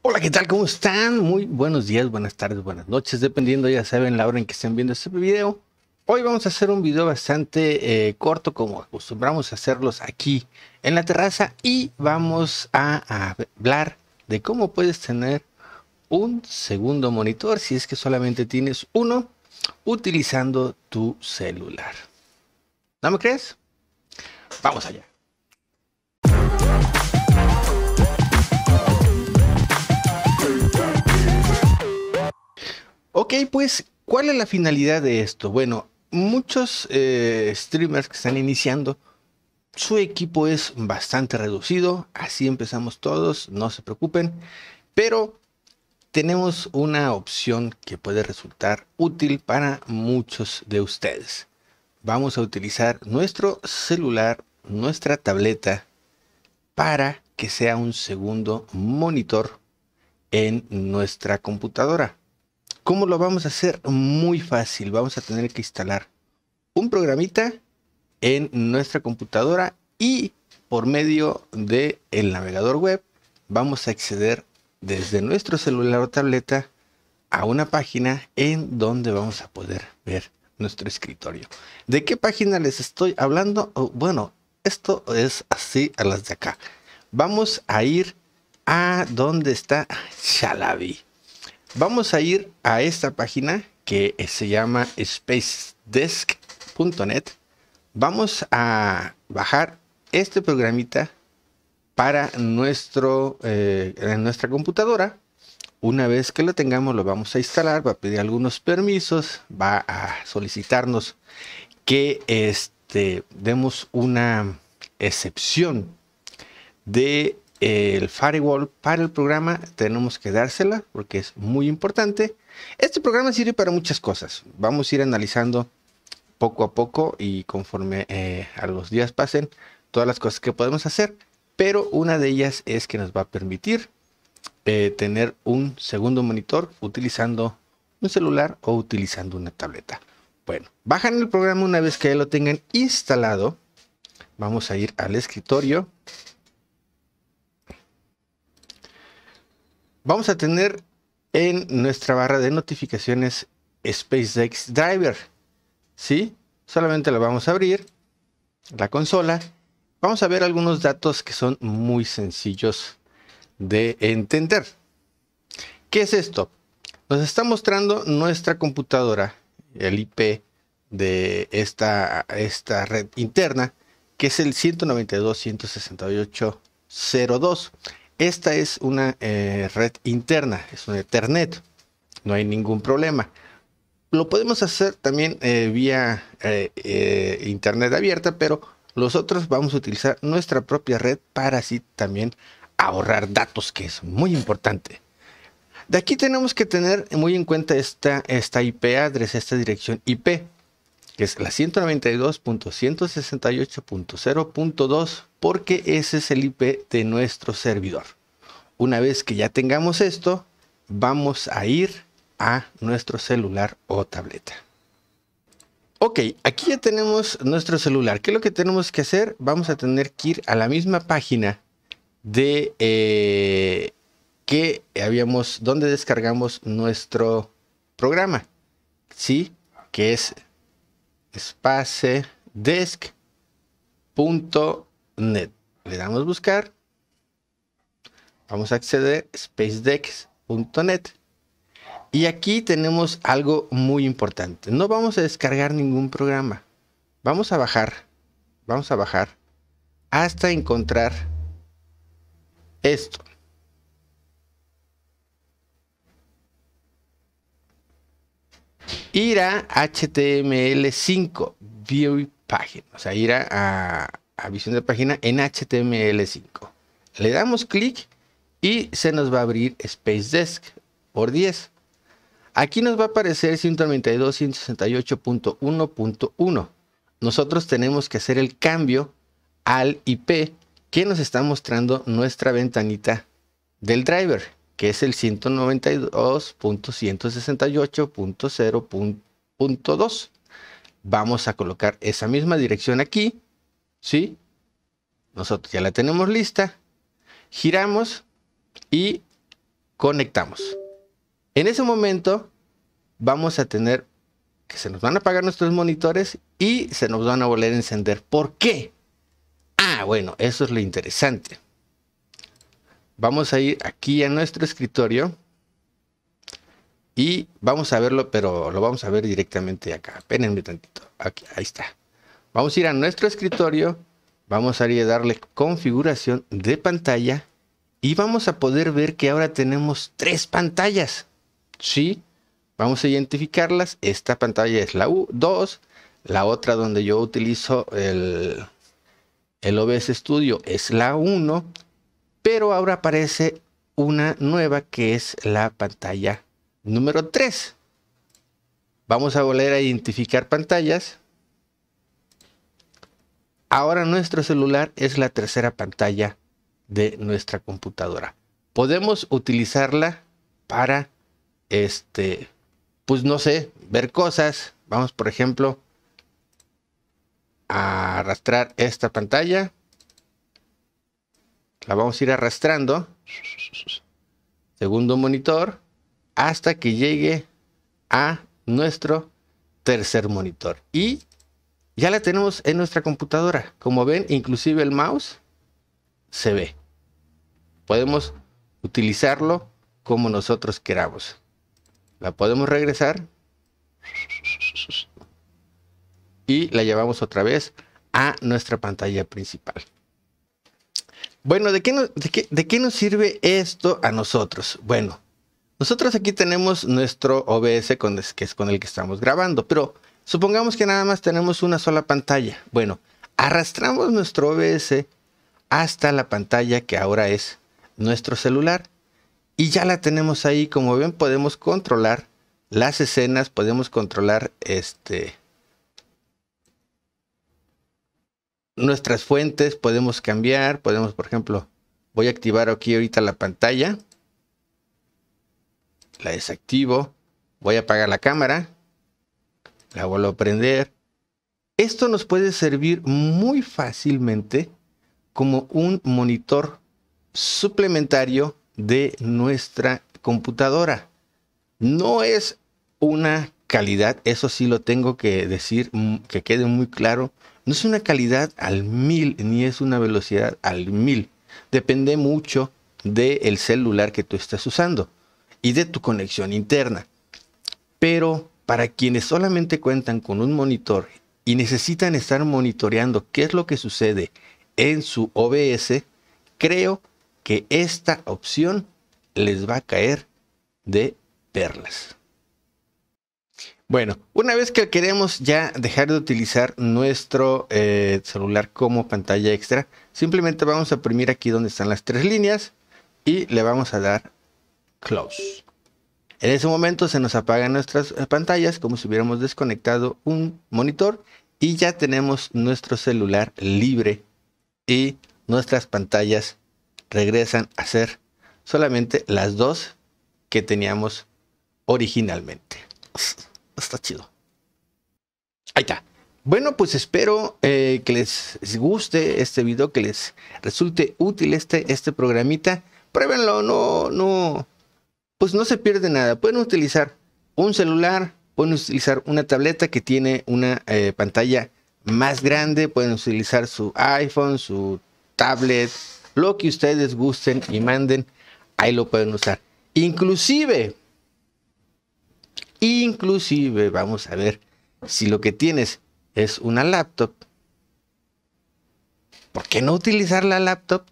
Hola, ¿qué tal? ¿Cómo están? Muy buenos días, buenas tardes, buenas noches, dependiendo, ya saben, la hora en que estén viendo este video. Hoy vamos a hacer un video bastante eh, corto, como acostumbramos a hacerlos aquí en la terraza, y vamos a hablar de cómo puedes tener un segundo monitor si es que solamente tienes uno utilizando tu celular. ¿No me crees? Vamos allá. Ok, pues, ¿cuál es la finalidad de esto? Bueno, muchos eh, streamers que están iniciando, su equipo es bastante reducido, así empezamos todos, no se preocupen, pero tenemos una opción que puede resultar útil para muchos de ustedes. Vamos a utilizar nuestro celular, nuestra tableta, para que sea un segundo monitor en nuestra computadora. ¿Cómo lo vamos a hacer? Muy fácil. Vamos a tener que instalar un programita en nuestra computadora y por medio del navegador web vamos a acceder desde nuestro celular o tableta a una página en donde vamos a poder ver nuestro escritorio. ¿De qué página les estoy hablando? Oh, bueno, esto es así a las de acá. Vamos a ir a donde está Shalabi. Vamos a ir a esta página que se llama spacedesk.net. Vamos a bajar este programita para nuestro, eh, en nuestra computadora. Una vez que lo tengamos lo vamos a instalar, va a pedir algunos permisos, va a solicitarnos que este, demos una excepción de el firewall para el programa, tenemos que dársela porque es muy importante. Este programa sirve para muchas cosas. Vamos a ir analizando poco a poco y conforme eh, a los días pasen todas las cosas que podemos hacer, pero una de ellas es que nos va a permitir eh, tener un segundo monitor utilizando un celular o utilizando una tableta. Bueno, bajan el programa una vez que lo tengan instalado. Vamos a ir al escritorio vamos a tener en nuestra barra de notificaciones SpaceX Driver. ¿Sí? Solamente lo vamos a abrir, la consola. Vamos a ver algunos datos que son muy sencillos de entender. ¿Qué es esto? Nos está mostrando nuestra computadora, el IP de esta, esta red interna, que es el 192.168.02. Esta es una eh, red interna, es un Ethernet, no hay ningún problema. Lo podemos hacer también eh, vía eh, internet abierta, pero nosotros vamos a utilizar nuestra propia red para así también ahorrar datos, que es muy importante. De aquí tenemos que tener muy en cuenta esta, esta IP address, esta dirección IP que es la 192.168.0.2, porque ese es el IP de nuestro servidor. Una vez que ya tengamos esto, vamos a ir a nuestro celular o tableta. Ok, aquí ya tenemos nuestro celular. ¿Qué es lo que tenemos que hacer? Vamos a tener que ir a la misma página de eh, que habíamos, donde descargamos nuestro programa. ¿Sí? Que es espace Le damos buscar. Vamos a acceder spacedex.net. Y aquí tenemos algo muy importante. No vamos a descargar ningún programa. Vamos a bajar. Vamos a bajar hasta encontrar esto. ir a HTML5, View Página, o sea, ir a, a visión de página en HTML5. Le damos clic y se nos va a abrir Space Desk por 10. Aquí nos va a aparecer 192.168.1.1. Nosotros tenemos que hacer el cambio al IP que nos está mostrando nuestra ventanita del driver que es el 192.168.0.2. Vamos a colocar esa misma dirección aquí, ¿sí? Nosotros ya la tenemos lista. Giramos y conectamos. En ese momento vamos a tener que se nos van a apagar nuestros monitores y se nos van a volver a encender. ¿Por qué? Ah, bueno, eso es lo interesante vamos a ir aquí a nuestro escritorio y vamos a verlo, pero lo vamos a ver directamente acá. Espérenme tantito. Aquí, ahí está. Vamos a ir a nuestro escritorio, vamos a ir a darle configuración de pantalla y vamos a poder ver que ahora tenemos tres pantallas. ¿Sí? Vamos a identificarlas. Esta pantalla es la U2, la otra donde yo utilizo el, el OBS Studio es la 1 pero ahora aparece una nueva que es la pantalla número 3. Vamos a volver a identificar pantallas. Ahora nuestro celular es la tercera pantalla de nuestra computadora. Podemos utilizarla para, este, pues no sé, ver cosas. Vamos, por ejemplo, a arrastrar esta pantalla la vamos a ir arrastrando. Segundo monitor hasta que llegue a nuestro tercer monitor. Y ya la tenemos en nuestra computadora. Como ven, inclusive el mouse se ve. Podemos utilizarlo como nosotros queramos. La podemos regresar y la llevamos otra vez a nuestra pantalla principal. Bueno, ¿de qué, nos sirve esto a nosotros? Bueno, nosotros aquí tenemos nuestro OBS con, que es con el que estamos grabando, pero supongamos que nada más tenemos una sola pantalla. Bueno, arrastramos nuestro OBS hasta la pantalla que ahora es nuestro celular y ya la tenemos ahí. Como ven, podemos controlar las escenas, podemos controlar este, nuestras fuentes, podemos cambiar, podemos, por ejemplo, voy a activar aquí ahorita la pantalla, la desactivo, voy a apagar la cámara, la vuelvo a prender. Esto nos puede servir muy fácilmente como un monitor suplementario de nuestra computadora. No es una calidad, eso sí lo tengo que decir, mm, que quede muy claro, no es una calidad al mil, ni es una velocidad al mil. Depende mucho del celular que tú estás usando y de tu conexión interna. Pero para quienes solamente cuentan con un monitor y necesitan estar monitoreando qué es lo que sucede en su OBS, creo que esta opción les va a caer de perlas. Bueno, una vez que queremos ya dejar de utilizar nuestro eh, celular como pantalla extra, simplemente vamos a oprimir aquí donde están las tres líneas y le vamos a dar close. En ese momento se nos apagan nuestras eh, pantallas como si hubiéramos desconectado un monitor y ya tenemos nuestro celular libre y nuestras pantallas regresan a ser solamente las dos que teníamos originalmente. está chido. Ahí está. Bueno, pues espero eh, que les guste este video, que les resulte útil este, este programita. Pruébenlo, no, no, pues no se pierde nada. Pueden utilizar un celular, pueden utilizar una tableta que tiene una eh, pantalla más grande, pueden utilizar su iPhone, su tablet, lo que ustedes gusten y manden, ahí lo pueden usar. Inclusive Inclusive, vamos a ver, si lo que tienes es una laptop, ¿por qué no utilizar la laptop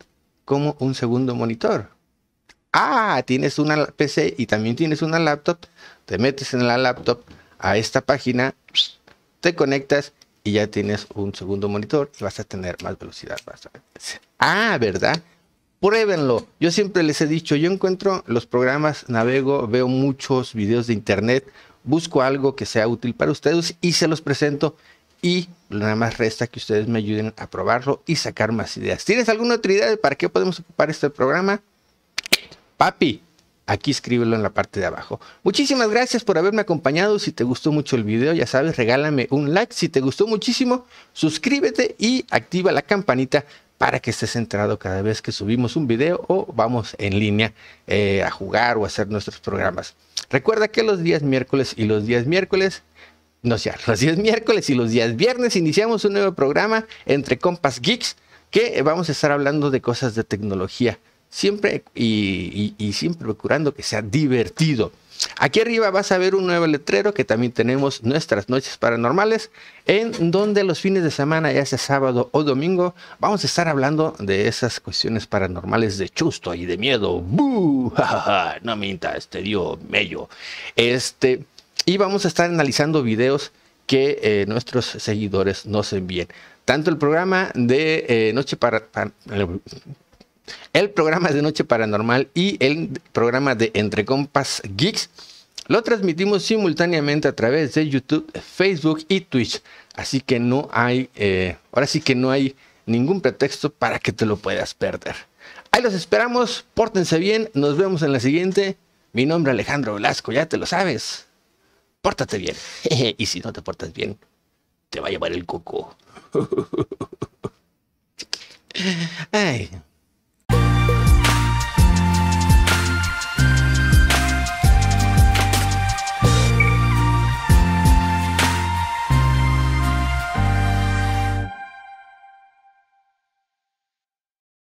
como un segundo monitor? Ah, tienes una PC y también tienes una laptop, te metes en la laptop a esta página, te conectas y ya tienes un segundo monitor vas a tener más velocidad. Ah, ¿verdad? pruébenlo. Yo siempre les he dicho, yo encuentro los programas, navego, veo muchos videos de internet, busco algo que sea útil para ustedes y se los presento. Y nada más resta que ustedes me ayuden a probarlo y sacar más ideas. ¿Tienes alguna otra idea de para qué podemos ocupar este programa? Papi, aquí escríbelo en la parte de abajo. Muchísimas gracias por haberme acompañado. Si te gustó mucho el video, ya sabes, regálame un like. Si te gustó muchísimo, suscríbete y activa la campanita para que estés enterado cada vez que subimos un video o vamos en línea eh, a jugar o hacer nuestros programas. Recuerda que los días miércoles y los días miércoles, no sé, los días miércoles y los días viernes iniciamos un nuevo programa entre Compass Geeks que vamos a estar hablando de cosas de tecnología. Siempre y siempre procurando que sea divertido. Aquí arriba vas a ver un nuevo letrero que también tenemos nuestras noches paranormales, en donde los fines de semana, ya sea sábado o domingo, vamos a estar hablando de esas cuestiones paranormales de chusto y de miedo. ¡Bú! ¡Ja, ja, ja! No mintas, te dio mello. Este, y vamos a estar analizando videos que eh, nuestros seguidores nos envíen. Tanto el programa de eh, Noche para el programa de Noche Paranormal y el programa de Entre Compas Geeks. Lo transmitimos simultáneamente a través de YouTube, Facebook y Twitch. Así que no hay, eh, ahora sí que no hay ningún pretexto para que te lo puedas perder. Ahí los esperamos, pórtense bien, nos vemos en la siguiente. Mi nombre es Alejandro Velasco, ya te lo sabes. Pórtate bien. y si no te portas bien, te va a llevar el coco.